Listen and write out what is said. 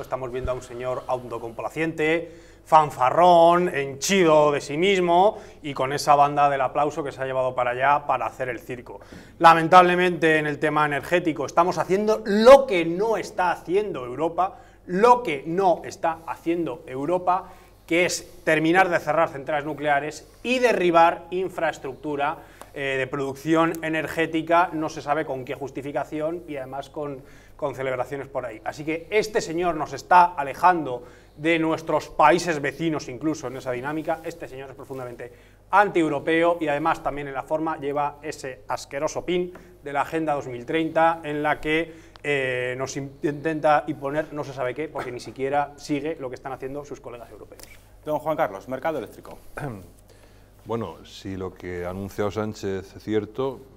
estamos viendo a un señor autocomplaciente, fanfarrón, henchido de sí mismo y con esa banda del aplauso que se ha llevado para allá para hacer el circo. Lamentablemente en el tema energético estamos haciendo lo que no está haciendo Europa, lo que no está haciendo Europa que es terminar de cerrar centrales nucleares y derribar infraestructura eh, de producción energética, no se sabe con qué justificación y además con, con celebraciones por ahí. Así que este señor nos está alejando de nuestros países vecinos incluso en esa dinámica, este señor es profundamente antieuropeo y además también en la forma lleva ese asqueroso pin de la Agenda 2030 en la que eh, nos intenta imponer no se sabe qué, porque ni siquiera sigue lo que están haciendo sus colegas europeos. Don Juan Carlos, mercado eléctrico. Bueno, si lo que ha anunciado Sánchez es cierto,